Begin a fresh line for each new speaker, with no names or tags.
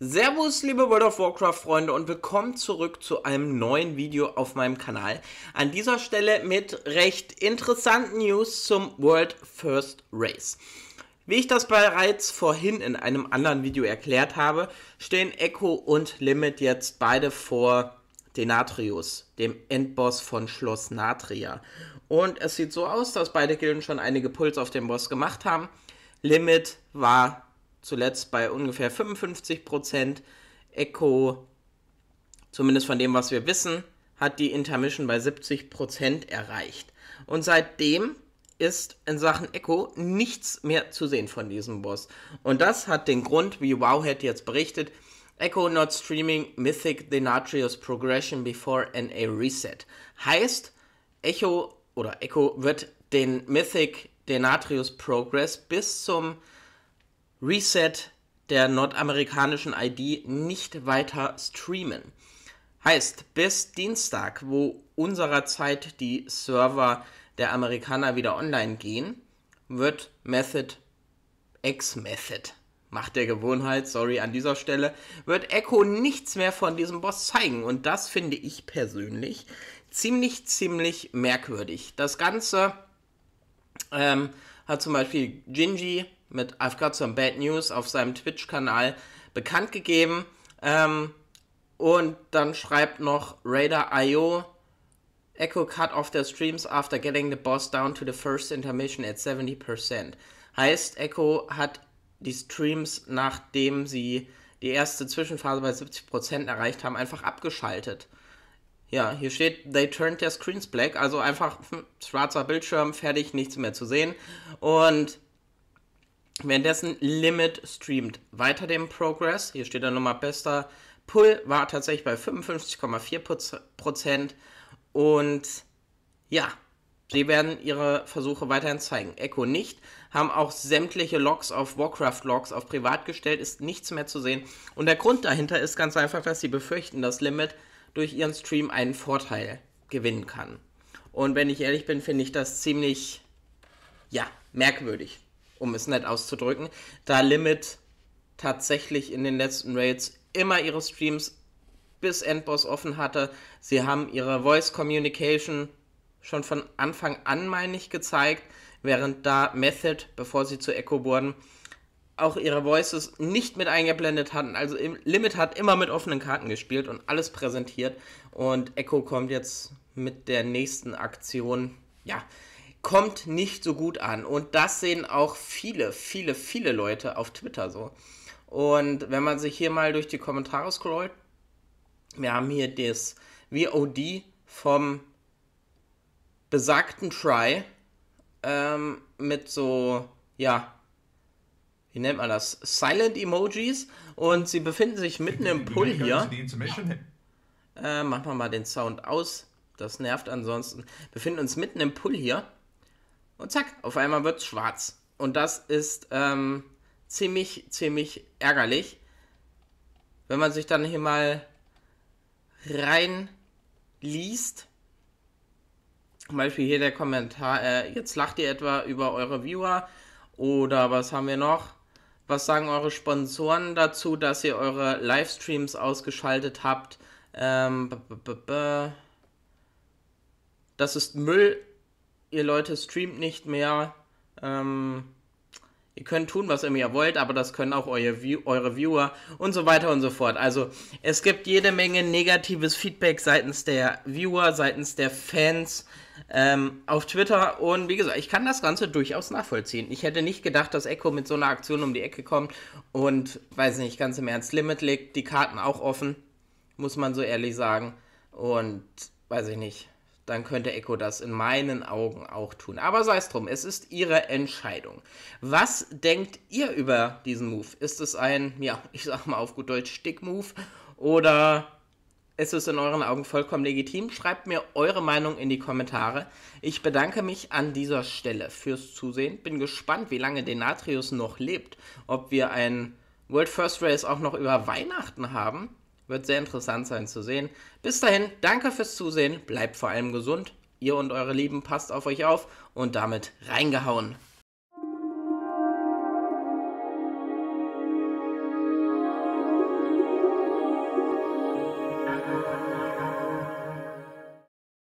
Servus, liebe World of Warcraft-Freunde und willkommen zurück zu einem neuen Video auf meinem Kanal. An dieser Stelle mit recht interessanten News zum World First Race. Wie ich das bereits vorhin in einem anderen Video erklärt habe, stehen Echo und Limit jetzt beide vor Denatrius, dem Endboss von Schloss Natria. Und es sieht so aus, dass beide Gilden schon einige Puls auf den Boss gemacht haben. Limit war zuletzt bei ungefähr 55 Echo, zumindest von dem, was wir wissen, hat die Intermission bei 70 erreicht. Und seitdem ist in Sachen Echo nichts mehr zu sehen von diesem Boss. Und das hat den Grund, wie Wowhead jetzt berichtet, Echo not streaming Mythic Denatrius Progression before NA Reset. Heißt, Echo oder Echo wird den Mythic Denatrius Progress bis zum Reset der nordamerikanischen ID nicht weiter streamen. Heißt, bis Dienstag, wo unserer Zeit die Server der Amerikaner wieder online gehen, wird Method X-Method. Macht der Gewohnheit, sorry an dieser Stelle, wird Echo nichts mehr von diesem Boss zeigen. Und das finde ich persönlich ziemlich, ziemlich merkwürdig. Das Ganze ähm, hat zum Beispiel Gingy mit I've Got Some Bad News auf seinem Twitch-Kanal bekannt gegeben. Ähm, und dann schreibt noch Raider.io Echo cut off their streams after getting the boss down to the first intermission at 70%. Heißt, Echo hat die Streams, nachdem sie die erste Zwischenphase bei 70% erreicht haben, einfach abgeschaltet. Ja, hier steht, they turned their screens black, also einfach hm, schwarzer Bildschirm, fertig, nichts mehr zu sehen. Und währenddessen Limit streamt weiter den Progress. Hier steht dann nochmal bester Pull war tatsächlich bei 55,4% und ja, sie werden ihre Versuche weiterhin zeigen. Echo nicht, haben auch sämtliche Logs auf Warcraft-Logs auf privat gestellt, ist nichts mehr zu sehen. Und der Grund dahinter ist ganz einfach, dass sie befürchten, dass Limit durch ihren Stream einen Vorteil gewinnen kann. Und wenn ich ehrlich bin, finde ich das ziemlich, ja, merkwürdig, um es nett auszudrücken, da Limit tatsächlich in den letzten Raids immer ihre Streams bis Endboss offen hatte. Sie haben ihre Voice Communication schon von Anfang an, meine ich, gezeigt, während da Method, bevor sie zu Echo wurden, auch ihre Voices nicht mit eingeblendet hatten. Also Limit hat immer mit offenen Karten gespielt und alles präsentiert. Und Echo kommt jetzt mit der nächsten Aktion. Ja, kommt nicht so gut an. Und das sehen auch viele, viele, viele Leute auf Twitter so. Und wenn man sich hier mal durch die Kommentare scrollt, wir haben hier das VOD vom besagten Try ähm, mit so, ja, wie nennt man das? Silent Emojis und sie befinden sich mitten im Pull hier. Äh, machen wir mal den Sound aus. Das nervt ansonsten. Wir Befinden uns mitten im Pull hier. Und zack, auf einmal wird es schwarz. Und das ist ähm, ziemlich, ziemlich ärgerlich. Wenn man sich dann hier mal rein liest. Zum Beispiel hier der Kommentar, äh, jetzt lacht ihr etwa über eure Viewer. Oder was haben wir noch? Was sagen eure Sponsoren dazu, dass ihr eure Livestreams ausgeschaltet habt? Ähm, das ist Müll. Ihr Leute streamt nicht mehr. Ähm, Ihr könnt tun, was immer ihr wollt, aber das können auch eure, View eure Viewer und so weiter und so fort. Also es gibt jede Menge negatives Feedback seitens der Viewer, seitens der Fans ähm, auf Twitter. Und wie gesagt, ich kann das Ganze durchaus nachvollziehen. Ich hätte nicht gedacht, dass Echo mit so einer Aktion um die Ecke kommt und, weiß nicht, ganz im Ernst, Limit legt die Karten auch offen, muss man so ehrlich sagen. Und weiß ich nicht dann könnte Echo das in meinen Augen auch tun. Aber sei es drum, es ist ihre Entscheidung. Was denkt ihr über diesen Move? Ist es ein, ja, ich sag mal auf gut Deutsch, Stick-Move oder ist es in euren Augen vollkommen legitim? Schreibt mir eure Meinung in die Kommentare. Ich bedanke mich an dieser Stelle fürs Zusehen. Bin gespannt, wie lange Denatrius noch lebt. Ob wir ein World First Race auch noch über Weihnachten haben wird sehr interessant sein zu sehen. Bis dahin, danke fürs Zusehen, bleibt vor allem gesund, ihr und eure Lieben, passt auf euch auf und damit reingehauen.